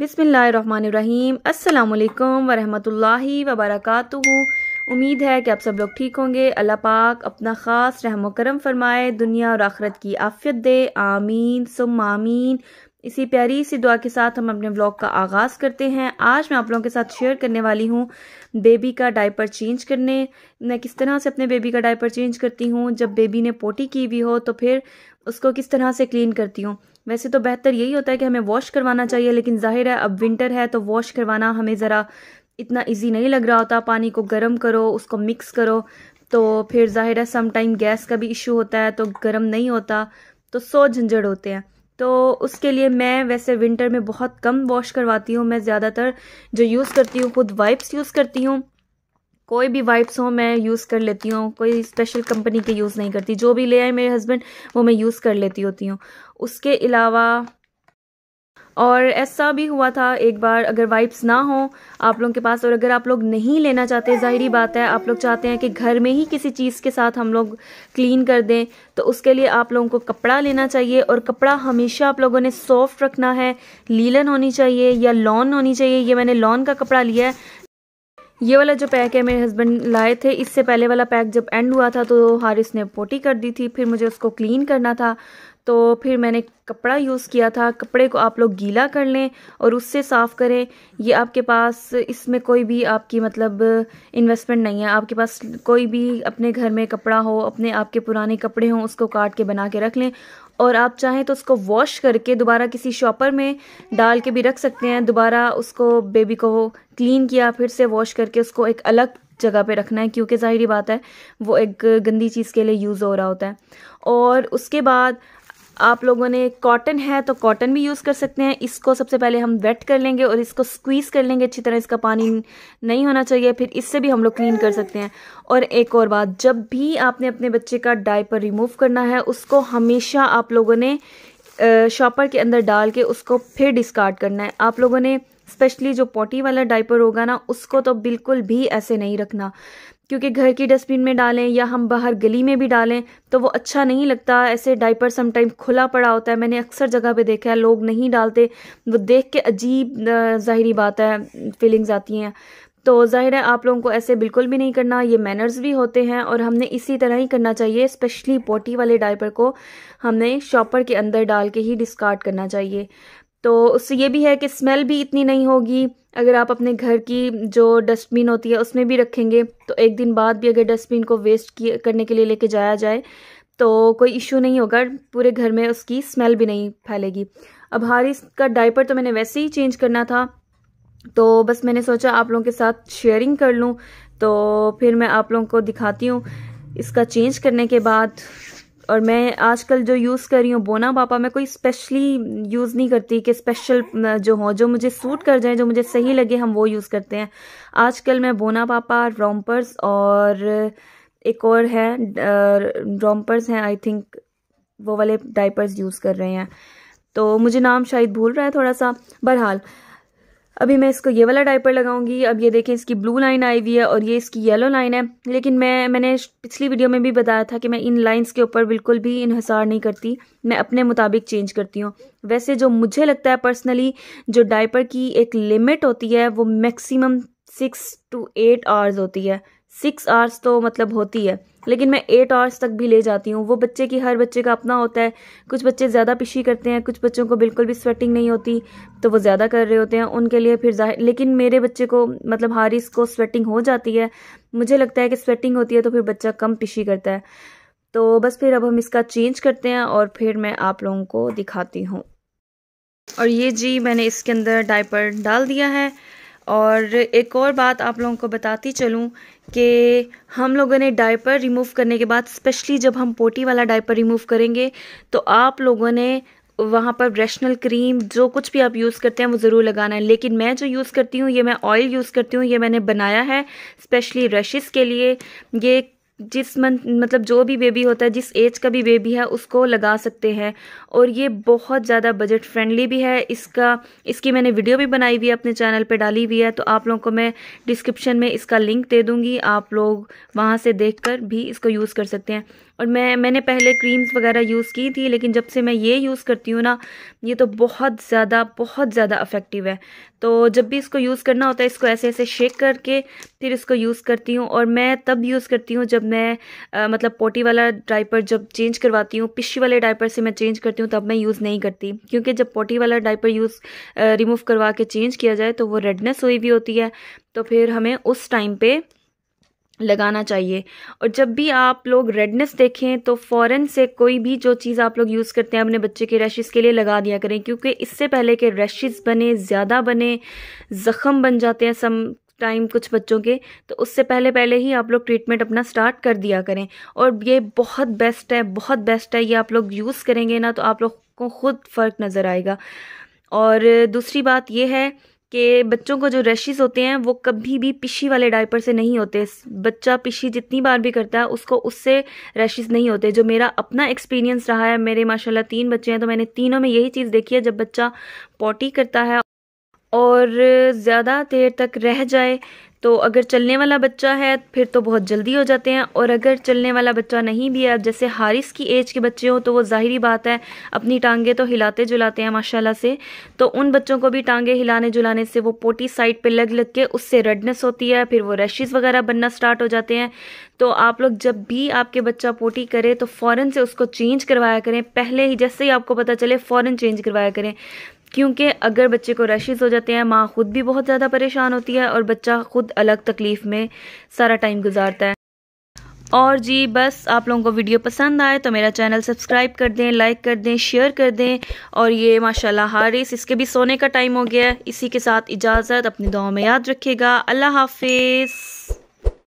बिसमीम् अल्लाम वरहमतुल्लाहि वबरकatuhu उम्मीद है कि आप सब लोग ठीक होंगे अल्लाह पाक अपना ख़ास रहम करम फरमाए दुनिया और आखरत की आफियत दे आमीन सुम आमीन इसी प्यारी सी दुआ के साथ हम अपने व्लॉग का आगाज़ करते हैं आज मैं आप लोगों के साथ शेयर करने वाली हूँ बेबी का डायपर चेंज करने मैं किस तरह से अपने बेबी का डायपर चेंज करती हूँ जब बेबी ने पोटी की हुई हो तो फिर उसको किस तरह से क्लीन करती हूँ वैसे तो बेहतर यही होता है कि हमें वॉश करवाना चाहिए लेकिन जाहिर है अब विंटर है तो वॉश करवाना हमें ज़रा इतना ईजी नहीं लग रहा होता पानी को गर्म करो उसको मिक्स करो तो फिर जाहिर है समटाइम गैस का भी इशू होता है तो गर्म नहीं होता तो सौ झंझट होते हैं तो उसके लिए मैं वैसे विंटर में बहुत कम वॉश करवाती हूँ मैं ज़्यादातर जो यूज़ करती हूँ खुद वाइप्स यूज़ करती हूँ कोई भी वाइप्स हो मैं यूज़ कर लेती हूँ कोई स्पेशल कंपनी के यूज़ नहीं करती जो भी ले आए मेरे हस्बैंड वो मैं यूज़ कर लेती होती हूँ उसके अलावा और ऐसा भी हुआ था एक बार अगर वाइप्स ना हो आप लोगों के पास और अगर आप लोग नहीं लेना चाहते ज़ाहरी बात है आप लोग चाहते हैं कि घर में ही किसी चीज़ के साथ हम लोग क्लीन कर दें तो उसके लिए आप लोगों को कपड़ा लेना चाहिए और कपड़ा हमेशा आप लोगों ने सॉफ्ट रखना है लीलन होनी चाहिए या लॉन होनी चाहिए ये मैंने लॉन का कपड़ा लिया है ये वाला जो पैक है मेरे हस्बैंड लाए थे इससे पहले वाला पैक जब एंड हुआ था तो हारिस ने पोटी कर दी थी फिर मुझे उसको क्लीन करना था तो फिर मैंने कपड़ा यूज़ किया था कपड़े को आप लोग गीला कर लें और उससे साफ़ करें ये आपके पास इसमें कोई भी आपकी मतलब इन्वेस्टमेंट नहीं है आपके पास कोई भी अपने घर में कपड़ा हो अपने आपके पुराने कपड़े हों उसको काट के बना के रख लें और आप चाहें तो उसको वॉश करके दोबारा किसी शॉपर में डाल के भी रख सकते हैं दोबारा उसको बेबी को क्लीन किया फिर से वॉश करके उसको एक अलग जगह पे रखना है क्योंकि ज़ाहिर बात है वो एक गंदी चीज़ के लिए यूज़ हो रहा होता है और उसके बाद आप लोगों ने कॉटन है तो कॉटन भी यूज़ कर सकते हैं इसको सबसे पहले हम वेट कर लेंगे और इसको स्क्वीज़ कर लेंगे अच्छी तरह इसका पानी नहीं होना चाहिए फिर इससे भी हम लोग क्लीन कर सकते हैं और एक और बात जब भी आपने अपने बच्चे का डाइपर रिमूव करना है उसको हमेशा आप लोगों ने शॉपर के अंदर डाल के उसको फिर डिस्कार्ड करना है आप लोगों ने स्पेशली जो पॉटी वाला डायपर होगा ना उसको तो बिल्कुल भी ऐसे नहीं रखना क्योंकि घर की डस्टबिन में डालें या हम बाहर गली में भी डालें तो वो अच्छा नहीं लगता ऐसे डाइपर समटाइम खुला पड़ा होता है मैंने अक्सर जगह पे देखा है लोग नहीं डालते वो देख के अजीब ज़ाहरी बात है फीलिंग्स आती हैं तो ज़ाहिर है आप लोगों को ऐसे बिल्कुल भी नहीं करना ये मैनर्स भी होते हैं और हमने इसी तरह ही करना चाहिए स्पेशली पोटी वाले डायपर को हमने शॉपर के अंदर डाल के ही डिस्कार्ड करना चाहिए तो उससे ये भी है कि स्मेल भी इतनी नहीं होगी अगर आप अपने घर की जो डस्टबिन होती है उसमें भी रखेंगे तो एक दिन बाद भी अगर डस्टबिन को वेस्ट करने के लिए लेके जाया जाए तो कोई इश्यू नहीं होगा पूरे घर में उसकी स्मेल भी नहीं फैलेगी अब हारिस का डाइपर तो मैंने वैसे ही चेंज करना था तो बस मैंने सोचा आप लोगों के साथ शेयरिंग कर लूँ तो फिर मैं आप लोगों को दिखाती हूँ इसका चेंज करने के बाद और मैं आजकल जो यूज़ कर रही हूँ बोना पापा मैं कोई स्पेशली यूज़ नहीं करती कि स्पेशल जो हो जो मुझे सूट कर जाए जो मुझे सही लगे हम वो यूज़ करते हैं आजकल मैं बोना पापा रोम्पर्स और एक और है रोम्पर्स हैं आई थिंक वो वाले डाइपर्स यूज़ कर रहे हैं तो मुझे नाम शायद भूल रहा है थोड़ा सा बहरहाल अभी मैं इसको ये वाला डायपर लगाऊंगी अब ये देखें इसकी ब्लू लाइन आई हुई है और ये इसकी येलो लाइन है लेकिन मैं मैंने पिछली वीडियो में भी बताया था कि मैं इन लाइंस के ऊपर बिल्कुल भी इन्हसार नहीं करती मैं अपने मुताबिक चेंज करती हूँ वैसे जो मुझे लगता है पर्सनली जो डाइपर की एक लिमिट होती है वो maximum six to eight hours होती है सिक्स आवर्स तो मतलब होती है लेकिन मैं एट आवर्स तक भी ले जाती हूँ वो बच्चे की हर बच्चे का अपना होता है कुछ बच्चे ज़्यादा पिशी करते हैं कुछ बच्चों को बिल्कुल भी स्वेटिंग नहीं होती तो वो ज़्यादा कर रहे होते हैं उनके लिए फिर लेकिन मेरे बच्चे को मतलब हारिस को स्वेटिंग हो जाती है मुझे लगता है कि स्वेटिंग होती है तो फिर बच्चा कम पिशी करता है तो बस फिर अब हम इसका चेंज करते हैं और फिर मैं आप लोगों को दिखाती हूँ और ये जी मैंने इसके अंदर डाइपर डाल दिया है और एक और बात आप लोगों को बताती चलूँ कि हम लोगों ने डायपर रिमूव करने के बाद स्पेशली जब हम पोटी वाला डायपर रिमूव करेंगे तो आप लोगों ने वहाँ पर ब्रेशनल क्रीम जो कुछ भी आप यूज़ करते हैं वो ज़रूर लगाना है लेकिन मैं जो यूज़ करती हूँ ये मैं ऑयल यूज़ करती हूँ ये मैंने बनाया है स्पेशली रशेस के लिए ये जिस मन मतलब जो भी बेबी होता है जिस एज का भी बेबी है उसको लगा सकते हैं और ये बहुत ज़्यादा बजट फ्रेंडली भी है इसका इसकी मैंने वीडियो भी बनाई हुई है अपने चैनल पे डाली हुई है तो आप लोगों को मैं डिस्क्रिप्शन में इसका लिंक दे दूँगी आप लोग वहाँ से देखकर भी इसको यूज़ कर सकते हैं और मैं मैंने पहले क्रीम्स वगैरह यूज़ की थी लेकिन जब से मैं ये यूज़ करती हूँ ना ये तो बहुत ज़्यादा बहुत ज़्यादा अफेक्टिव है तो जब भी इसको यूज़ करना होता है इसको ऐसे ऐसे शेक करके फिर इसको यूज़ करती हूँ और मैं तब यूज़ करती हूँ जब मैं आ, मतलब पोटी वाला डाइपर जब चेंज करवाती हूँ पिशी वाले डाइपर से मैं चेंज करती हूँ तब मैं यूज़ नहीं करती क्योंकि जब पोटी वाला डाइपर यूज़ रिमूव करवा के चेंज किया जाए तो वो रेडनेस हुई भी होती है तो फिर हमें उस टाइम पर लगाना चाहिए और जब भी आप लोग रेडनेस देखें तो फ़ौरन से कोई भी जो चीज़ आप लोग यूज़ करते हैं अपने बच्चे के रैशेस के लिए लगा दिया करें क्योंकि इससे पहले के रैशेज़ बने ज़्यादा बने ज़ख़म बन जाते हैं सम टाइम कुछ बच्चों के तो उससे पहले पहले ही आप लोग ट्रीटमेंट अपना स्टार्ट कर दिया करें और ये बहुत बेस्ट है बहुत बेस्ट है ये आप लोग यूज़ करेंगे ना तो आप लोग को खुद फ़र्क नज़र आएगा और दूसरी बात यह है कि बच्चों को जो रैशेज होते हैं वो कभी भी पिशी वाले डायपर से नहीं होते बच्चा पिशी जितनी बार भी करता है उसको उससे रैशेज नहीं होते जो मेरा अपना एक्सपीरियंस रहा है मेरे माशाल्लाह तीन बच्चे हैं तो मैंने तीनों में यही चीज़ देखी है जब बच्चा पॉटी करता है और ज़्यादा देर तक रह जाए तो अगर चलने वाला बच्चा है फिर तो बहुत जल्दी हो जाते हैं और अगर चलने वाला बच्चा नहीं भी है जैसे हारिस की एज के बच्चे हों तो वो ज़ाहरी बात है अपनी टांगे तो हिलाते जुलाते हैं माशाल्लाह से तो उन बच्चों को भी टांगे हिलाने जुलाने से वो पोटी साइड पे लग लग के उससे रेडनेस होती है फिर वो रैशेज़ वगैरह बनना स्टार्ट हो जाते हैं तो आप लोग जब भी आपके बच्चा पोटी करे तो फ़ौरन से उसको चेंज करवाया करें पहले ही जैसे ही आपको पता चले फ़ौरन चेंज करवाया करें क्योंकि अगर बच्चे को रैशेज़ हो जाते हैं माँ ख़ुद भी बहुत ज़्यादा परेशान होती है और बच्चा ख़ुद अलग तकलीफ़ में सारा टाइम गुजारता है और जी बस आप लोगों को वीडियो पसंद आए तो मेरा चैनल सब्सक्राइब कर दें लाइक कर दें शेयर कर दें और ये माशाल्लाह हारिस इसके भी सोने का टाइम हो गया है इसी के साथ इजाज़त अपनी दुआ में याद रखिएगा अल्लाह हाफिज़